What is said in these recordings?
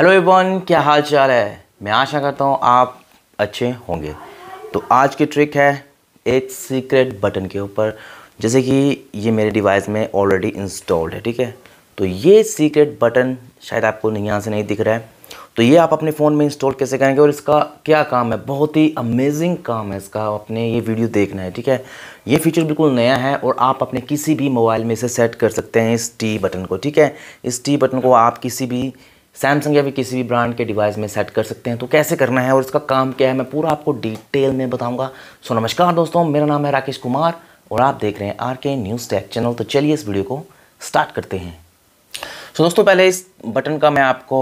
hello Avon क्या हाल चाल है मैं आशा करता हूँ आप अच्छे होंगे तो आज की ट्रिक है एक सीक्रेट बटन के ऊपर जैसे कि ये मेरे डिवाइस में ऑलरेडी इंस्टॉल्ड है ठीक है तो ये सीक्रेट बटन शायद आपको यहाँ से नहीं दिख रहा है तो ये आप अपने फ़ोन में इंस्टॉल कैसे करेंगे और इसका क्या काम है बहुत ही अमेजिंग काम है इसका अपने ये वीडियो देखना है ठीक है ये फीचर बिल्कुल नया है और आप अपने किसी भी मोबाइल में इसे सेट कर सकते हैं इस टी बटन को ठीक है इस टी बटन को आप किसी भी सैमसंग या फिर किसी भी ब्रांड के डिवाइस में सेट कर सकते हैं तो कैसे करना है और इसका काम क्या है मैं पूरा आपको डिटेल में बताऊंगा सो नमस्कार दोस्तों मेरा नाम है राकेश कुमार और आप देख रहे हैं आर के न्यूज़ टैक चैनल तो चलिए इस वीडियो को स्टार्ट करते हैं सो दोस्तों पहले इस बटन का मैं आपको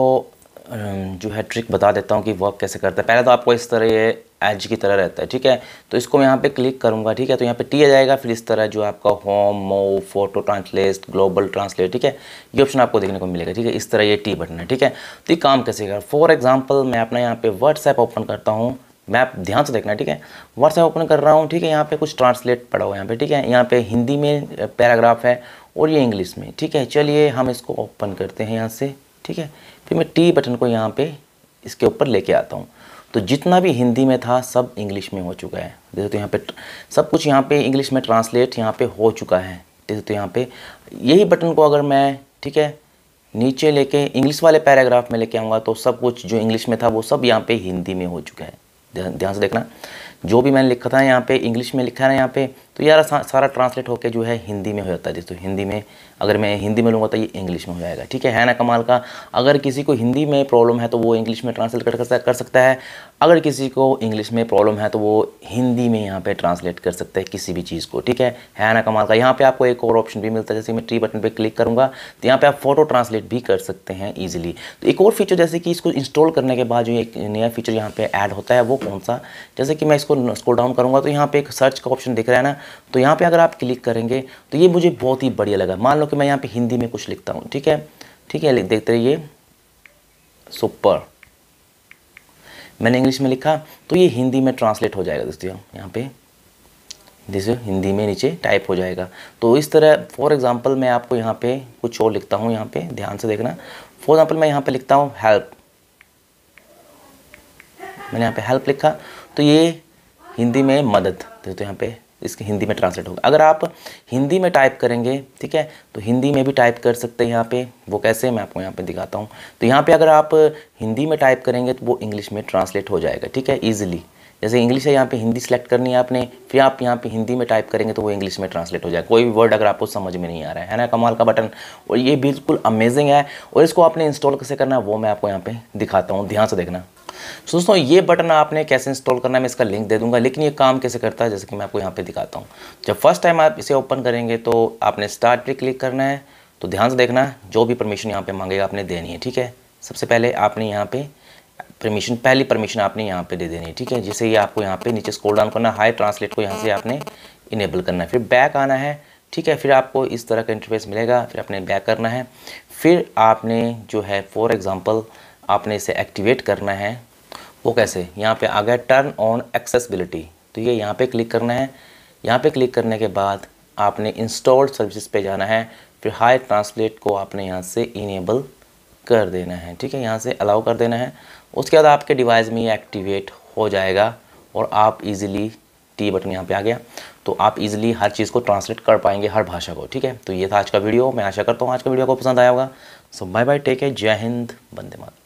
जो है ट्रिक बता देता हूँ कि वर्क कैसे करता है पहले तो आपको इस तरह ये एज की तरह रहता है ठीक है तो इसको मैं यहाँ पे क्लिक करूँगा ठीक है तो यहाँ पे टी आ जाएगा फिर इस तरह जो आपका होम मो फोटो ट्रांसलेट ग्लोबल ट्रांसलेट ठीक है ये ऑप्शन आपको देखने को मिलेगा ठीक है इस तरह ये टी बटन है ठीक है तो ये काम कैसे कर फॉर एग्जाम्पल मैं अपना यहाँ पे व्हाट्सएप ओपन करता हूँ मैप ध्यान से देखना ठीक है व्हाट्सएप ओपन कर रहा हूँ ठीक है यहाँ पे कुछ ट्रांसलेट पड़ा हुआ यहाँ पे ठीक है यहाँ पे हिंदी में पैराग्राफ है और ये इंग्लिश में ठीक है चलिए हम इसको ओपन करते हैं यहाँ से ठीक है फिर मैं टी बटन को यहाँ पे इसके ऊपर लेके आता हूँ तो जितना भी हिंदी में था सब इंग्लिश में हो चुका है देखो तो यहाँ पे सब कुछ यहाँ पे इंग्लिश में ट्रांसलेट यहाँ पे हो चुका है देखो तो यहाँ पे यही बटन को अगर मैं ठीक है नीचे लेके इंग्लिश वाले पैराग्राफ में लेके आऊँगा तो सब कुछ जो इंग्लिश में था वो सब यहाँ पे हिंदी में हो चुका है ध्यान से देखना जो भी मैंने लिखा था यहाँ पे इंग्लिश में लिखा है यहाँ पे तो यार सारा ट्रांसलेट होकर जो है हिंदी में हो जाता है जिसको तो हिंदी में अगर मैं हिंदी में लूँगा तो ये इंग्लिश में हो जाएगा ठीक है है ना कमाल का अगर किसी को हिंदी में प्रॉब्लम है तो वो इंग्लिश में ट्रांसलेट कर सकता कर सकता है अगर किसी को इंग्लिश में प्रॉब्लम है तो वो हिंदी में यहाँ पर ट्रांसलेट कर सकते हैं किसी भी चीज़ को ठीक है है ना कमाल का यहाँ पर आपको एक और ऑप्शन भी मिलता है जैसे मैं ट्री बटन पर क्लिक करूँगा तो यहाँ पर आप फोटो ट्रांसलेट भी कर सकते हैं ईजिली तो एक और फीचर जैसे कि इसको इंस्टॉल करने के बाद जो एक नया फीचर यहाँ पर ऐड होता है वो कौन सा जैसे कि मैं इसको स्कोल डाउन करूँगा तो यहाँ पर एक सर्च का ऑप्शन दिख रहा है ना तो यहाँ पे अगर आप क्लिक करेंगे तो ये मुझे बहुत ही बढ़िया लगा मान लो कि मैं यहाँ पे हिंदी में कुछ लिखता हूँ ठीक है ठीक है देखते रहिए सुपर मैंने इंग्लिश में लिखा तो ये हिंदी में ट्रांसलेट हो जाएगा दोस्तों यहाँ पे जैसे हिंदी में नीचे टाइप हो जाएगा तो इस तरह फॉर एग्ज़ाम्पल मैं आपको यहाँ पे कुछ और लिखता हूँ यहाँ पे ध्यान से देखना फॉर एग्ज़ाम्पल मैं यहाँ पे लिखता हूँ हेल्प मैंने यहाँ पे हेल्प लिखा तो ये हिंदी में मदद तो यहाँ पे इसके हिंदी में ट्रांसलेट होगा अगर आप हिंदी में टाइप करेंगे ठीक है तो हिंदी में भी टाइप कर सकते हैं यहाँ पे वो कैसे मैं आपको यहाँ पे दिखाता हूँ तो यहाँ पे अगर आप हिंदी में टाइप करेंगे तो वो इंग्लिश में ट्रांसलेट हो जाएगा ठीक है ईजिली जैसे इंग्लिश है यहाँ पे हिंदी सेलेक्ट करनी है आपने फिर आप यहाँ पे हिंदी में टाइप करेंगे तो वो इंग्लिश में ट्रांसलेट हो जाएगा कोई भी वर्ड अगर आपको समझ में नहीं आ रहा है ना कमाल का बटन और ये बिल्कुल अमेजिंग है और इसको आपने इंस्टॉल कैसे करना है वो मैं आपको यहाँ पे दिखाता हूँ ध्यान से देखना तो दोस्तों ये बटन आपने कैसे इंस्टॉल करना है मैं इसका लिंक दे दूंगा लेकिन ये काम कैसे करता है जैसे कि मैं आपको यहाँ पर दिखाता हूँ जब फर्स्ट टाइम आप इसे ओपन करेंगे तो आपने स्टार्ट पे क्लिक करना है तो ध्यान से देखना है जो भी परमिशन यहाँ पर मांगेगा आपने देनी है ठीक है सबसे पहले आपने यहाँ पर परमिशन पहली परमिशन आपने यहाँ पर दे देनी है ठीक है जिसे ये आपको यहाँ पर नीचे स्कोल डाउन करना हाई ट्रांसलेट को यहाँ से आपने इनेबल करना है फिर बैक आना है ठीक है फिर आपको इस तरह का इंटरफेस मिलेगा फिर आपने बैक करना है फिर आपने जो है फॉर एग्ज़ाम्पल आपने इसे एक्टिवेट करना है वो कैसे यहाँ पे आ गया टर्न ऑन एक्सेसबिलिटी तो ये यहाँ पे क्लिक करना है यहाँ पे क्लिक करने के बाद आपने इंस्टॉल्ड सर्विसेज पे जाना है फिर हाई ट्रांसलेट को आपने यहाँ से इनेबल कर देना है ठीक है यहाँ से अलाउ कर देना है उसके बाद आपके डिवाइस में ये एक्टिवेट हो जाएगा और आप इजीली टी बटन यहाँ पे आ गया तो आप इजीली हर चीज़ को ट्रांसलेट कर पाएंगे हर भाषा को ठीक है तो ये था आज का वीडियो मैं आशा करता हूँ आज का वीडियो आपको पसंद आया होगा सो बाय बाय टेक है जय हिंद बंदे मात